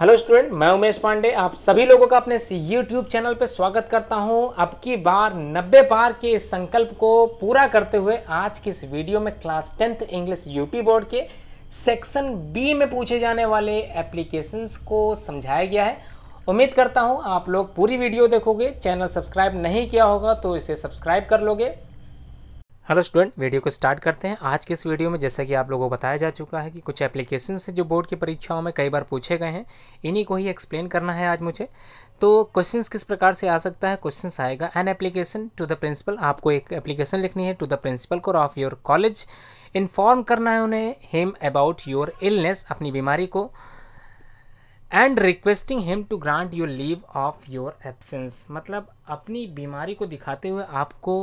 hello student मैं उमेश पांडे आप सभी लोगों का अपने यूट्यूब चैनल पर स्वागत करता हूं अब की बार 90 बार के इस संकल्प को पूरा करते हुए आज की इस वीडियो में class tenth English UP board के सेक्शन बी में पूछे जाने वाले एप्लीकेशंस को समझाया गया है उम्मीद करता हूं आप लोग पूरी वीडियो देखोगे चैनल सब्सक्राइब नहीं किया होगा तो इसे सब्सक्राइब कर लोगे हेलो स्टूडेंट वीडियो को स्टार्ट करते हैं आज के इस वीडियो में जैसा कि आप लोगों को बताया जा चुका है कि कुछ एप्लीकेशन से जो बोर्ड की परीक्षाओं में कई बार पूछे गए हैं इन्हीं को ही एक्सप्लेन करना है आज मुझे तो क्वेश्चंस किस प्रकार से आ सकता है क्वेश्चंस आएगा an application to the principal आपको एक एप्लीकेशन लिखनी है टू द प्रिंसिपल को ऑफ योर कॉलेज इन्फॉर्म करना है उन्हें हिम अबाउट योर इलनेस अपनी बीमारी को and requesting him to grant you leave of your absence मतलब अपनी बीमारी को दिखाते हुए आपको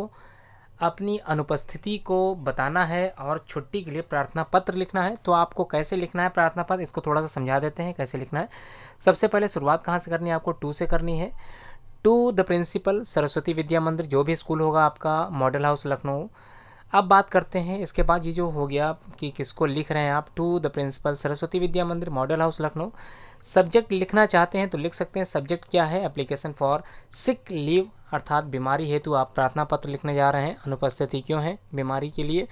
अपनी अनुपस्थिति को बताना है और छुट्टी के लिए प्रार्थना पत्र लिखना है तो आपको कैसे लिखना है प्रार्थना पत्र इसको थोड़ा सा समझा देते हैं कैसे लिखना है सबसे पहले शुरुआत कहाँ से करनी है आपको टू से करनी है to the principal Saraswati Vidya Mandir जो भी स्कूल होगा आपका मॉडल हाउस लखनऊ अब बात करते हैं इसके बाद ये जो हो गया कि किसको लिख रहे हैं आप to the principal Saraswati Vidya Mandir model house Lucknow subject लिखना चाहते हैं तो लिख सकते हैं सब्जेक्ट क्या है एप्लीकेशन फॉर सिक लीव अर्थात बीमारी हेतु आप प्रार्थना पत्र लिखने जा रहे हैं अनुपस्थिति क्यों है बीमारी के लिए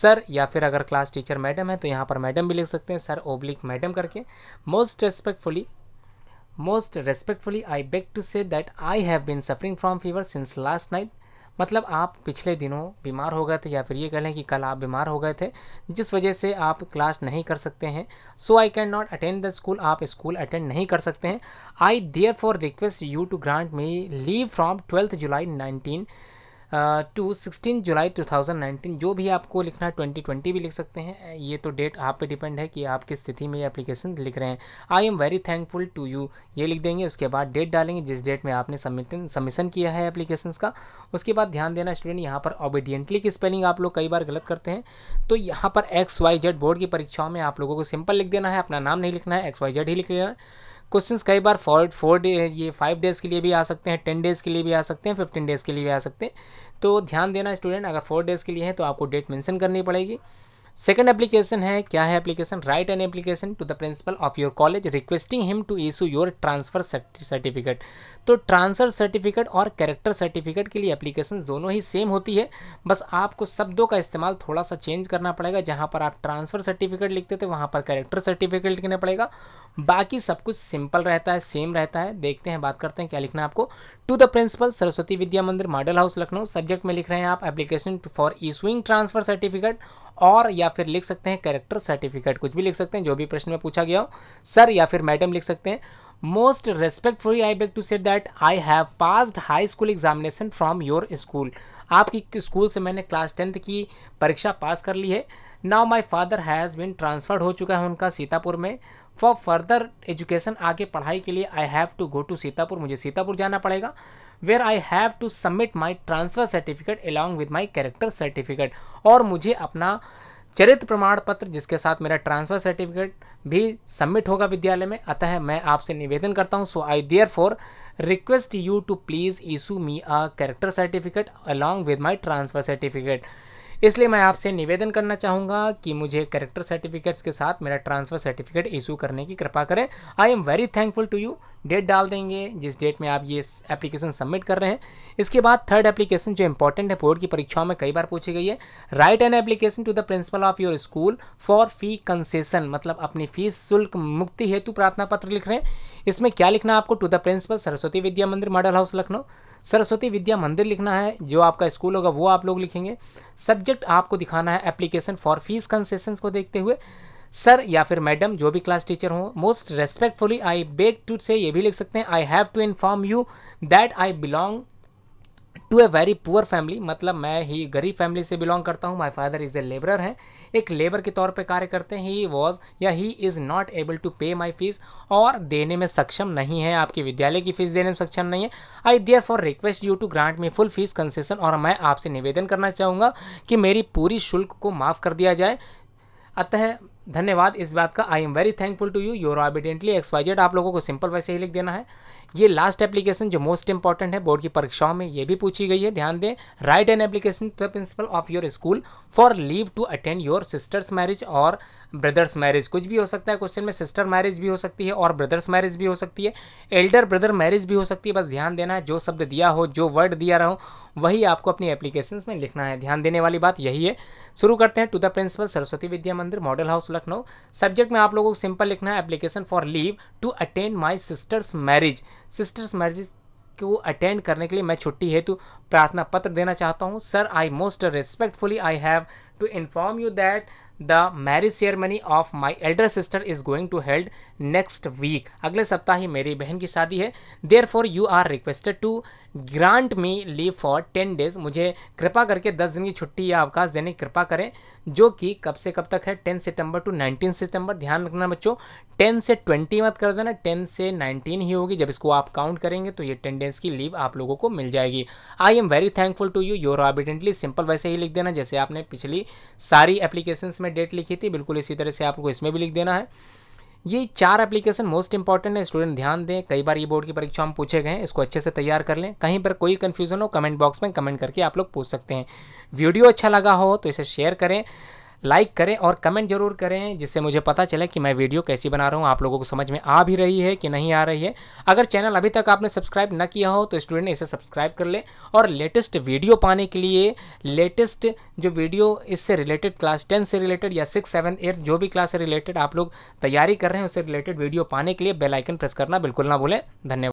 सर या फिर अगर क्लास टीचर मैडम है तो यहाँ पर मैडम भी लिख सकते हैं सर ओब्लिक मैडम करके most respectfully most respectfully I beg to say that I have been suffering from fever since last night मतलब आप पिछले दिनों बीमार हो गए थे या फिर ये कह लें कि कल आप बीमार हो गए थे जिस वजह से आप क्लास नहीं कर सकते हैं so I can not attend the school आप स्कूल अटेंड नहीं कर सकते हैं I therefore request you to grant me leave from twelfth July nineteen to sixteen July two thousand nineteen जो भी आपको लिखना है ट्वेंटी ट्वेंटी भी लिख सकते हैं ये तो डेट आप पे डिपेंड है कि आप किस स्थिति में ये अपलीकेशन लिख रहे हैं I am very thankful to you ये लिख देंगे उसके बाद डेट डालेंगे जिस डेट में आपने सबमिटन सबमिशन किया है अपलीकेशन का उसके बाद ध्यान देना स्टूडेंट यहाँ पर ओबीडियंटली की स्पेलिंग आप लोग कई बार गलत करते हैं तो यहाँ पर एक्स वाई जेड बोर्ड की परीक्षाओं में आप लोगों को सिंपल लिख देना है अपना नाम नहीं लिखना है एक्स वाई जेड ही लिख लेना है क्वेश्चन कई बार फॉर फोर डे ये फाइव डेज़ के लिए भी आ सकते हैं टेन डेज़ के लिए भी आ सकते हैं फिफ्टीन डेज़ के लिए भी आ सकते हैं तो ध्यान देना स्टूडेंट अगर फोर डेज़ के लिए हैं तो आपको डेट मैंसन करनी पड़ेगी सेकेंड एप्लीकेशन है क्या है application write an application to the principal of your college requesting him to issue your transfer certificate तो ट्रांसफर सर्टिफिकेट और कैरेक्टर सर्टिफिकेट के लिए एप्लीकेशन दोनों ही सेम होती है बस आपको शब्दों का इस्तेमाल थोड़ा सा चेंज करना पड़ेगा जहाँ पर आप ट्रांसफर सर्टिफिकेट लिखते थे वहाँ पर कैरेक्टर सर्टिफिकेट लिखना पड़ेगा बाकी सब कुछ सिंपल रहता है सेम रहता है देखते हैं बात करते हैं क्या लिखना है आपको to the principal Saraswati Vidya Mandir model house Lucknow subject में लिख रहे हैं आप application for issuing transfer certificate और या फिर लिख सकते हैं कैरेक्टर सर्टिफिकेट कुछ भी लिख सकते हैं जो भी प्रश्न में पूछा गया हो सर या फिर मैडम लिख सकते हैं most respectfully I beg to say that I have passed high school examination from your school आपकी स्कूल से मैंने क्लास टेंथ की परीक्षा पास कर ली है now my father has been transferred हो चुका है उनका सीतापुर में फॉर फर्दर एजुकेशन आगे पढ़ाई के लिए I have to go to Sitapur मुझे सीतापुर जाना पड़ेगा where I have to submit my transfer certificate along with my character certificate और मुझे अपना चरित्र प्रमाण पत्र जिसके साथ मेरा ट्रांसफ़र सर्टिफिकेट भी सबमिट होगा विद्यालय में अतः मैं आपसे निवेदन करता हूँ so I therefore request you to please issue me a character certificate along with my transfer certificate इसलिए मैं आपसे निवेदन करना चाहूँगा कि मुझे करेक्टर सर्टिफिकेट्स के साथ मेरा ट्रांसफ़र सर्टिफिकेट इशू करने की कृपा करें I am very thankful to you date डाल देंगे जिस डेट में आप ये एप्लीकेशन सबमिट कर रहे हैं इसके बाद थर्ड एप्लीकेशन जो इंपॉर्टेंट है बोर्ड की परीक्षाओं में कई बार पूछी गई है write an application to the principal of your school for fee concession मतलब अपनी फीस शुल्क मुक्ति हेतु प्रार्थना पत्र लिख रहे हैं इसमें क्या लिखना आपको to the principal Saraswati Vidya Mandir model house Lucknow Saraswati Vidya Mandir लिखना है जो आपका स्कूल होगा वो आप लोग लिखेंगे सब्जेक्ट आपको दिखाना है एप्लीकेशन फॉर फीस कंसेशन को देखते हुए सर या फिर मैडम जो भी क्लास टीचर हो most respectfully I beg to say ये भी लिख सकते हैं I have to inform you that I belong to a very poor family मतलब मैं ही गरीब फैमिली से बिलोंग करता हूँ my father is a labourer है एक लेबर के तौर पे कार्य करते हैं ही वॉज या he is not able to pay my fees और देने में सक्षम नहीं है आपके विद्यालय की फीस देने में सक्षम नहीं है I therefore request you to grant me full fees concession और मैं आपसे निवेदन करना चाहूँगा कि मेरी पूरी शुल्क को माफ़ कर दिया जाए अतः धन्यवाद इस बात का I am very thankful to you your obediently XYZ आप लोगों को सिंपल वैसे ही लिख देना है ये लास्ट एप्लीकेशन जो मोस्ट इंपॉर्टेंट है बोर्ड की परीक्षाओं में ये भी पूछी गई है ध्यान दें write an application to the principal of your school for leave to attend your sister's marriage और ब्रदर्स मैरिज कुछ भी हो सकता है क्वेश्चन में सिस्टर मैरिज भी हो सकती है और ब्रदर्स मैरिज भी हो सकती है एल्डर ब्रदर मैरिज भी हो सकती है बस ध्यान देना है जो शब्द दिया हो जो वर्ड दिया रहो वही आपको अपनी एप्लीकेशन में लिखना है ध्यान देने वाली बात यही है शुरू करते हैं to the principal Saraswati Vidya Mandir model house Lucknow subject में आप लोगों को सिंपल लिखना है application for leave to attend my sister's marriage sister's marriage को अटेंड करने के लिए मैं छुट्टी हेतु प्रार्थना पत्र देना चाहता हूँ sir I most respectfully I have to inform you that the marriage ceremony of my elder sister is going to held next week अगले सप्ताह ही मेरी बहन की शादी है therefore you are requested to grant me leave for ten days मुझे कृपा करके दस दिन की छुट्टी या अवकाश देने की कृपा करें जो कि कब से कब तक है ten September to nineteen September ध्यान रखना बच्चों टेन से ट्वेंटी मत कर देना टेन से नाइनटीन ही होगी जब इसको आप काउंट करेंगे तो ये टेन डेज की लीव आप लोगों को मिल जाएगी I am very thankful to you your obediently simple वैसे ही लिख देना जैसे आपने पिछली सारी एप्लीकेशन इसमें डेट लिखी थी बिल्कुल इसी तरह से आपको इसमें भी लिख देना है ये चार एप्लीकेशन मोस्ट इंपॉर्टेंट है स्टूडेंट ध्यान दें कई बार ये बोर्ड की परीक्षा हम पूछे गए हैं इसको अच्छे से तैयार कर लें कहीं पर कोई कन्फ्यूजन हो कमेंट बॉक्स में कमेंट करके आप लोग पूछ सकते हैं वीडियो अच्छा लगा हो तो इसे शेयर करें लाइक करें और कमेंट जरूर करें जिससे मुझे पता चले कि मैं वीडियो कैसी बना रहा हूँ आप लोगों को समझ में आ भी रही है कि नहीं आ रही है अगर चैनल अभी तक आपने सब्सक्राइब न किया हो तो स्टूडेंट इसे सब्सक्राइब कर लें और लेटेस्ट वीडियो पाने के लिए लेटेस्ट जो वीडियो इससे रिलेटेड क्लास टेन से रिलेटेड या सिक्स सेवन एट्थ जो भी क्लास से रिलेटेड आप लोग तैयारी कर रहे हैं उससे रिलेटेड वीडियो पाने के लिए बेलाइकन प्रेस करना बिल्कुल ना भूलें धन्यवाद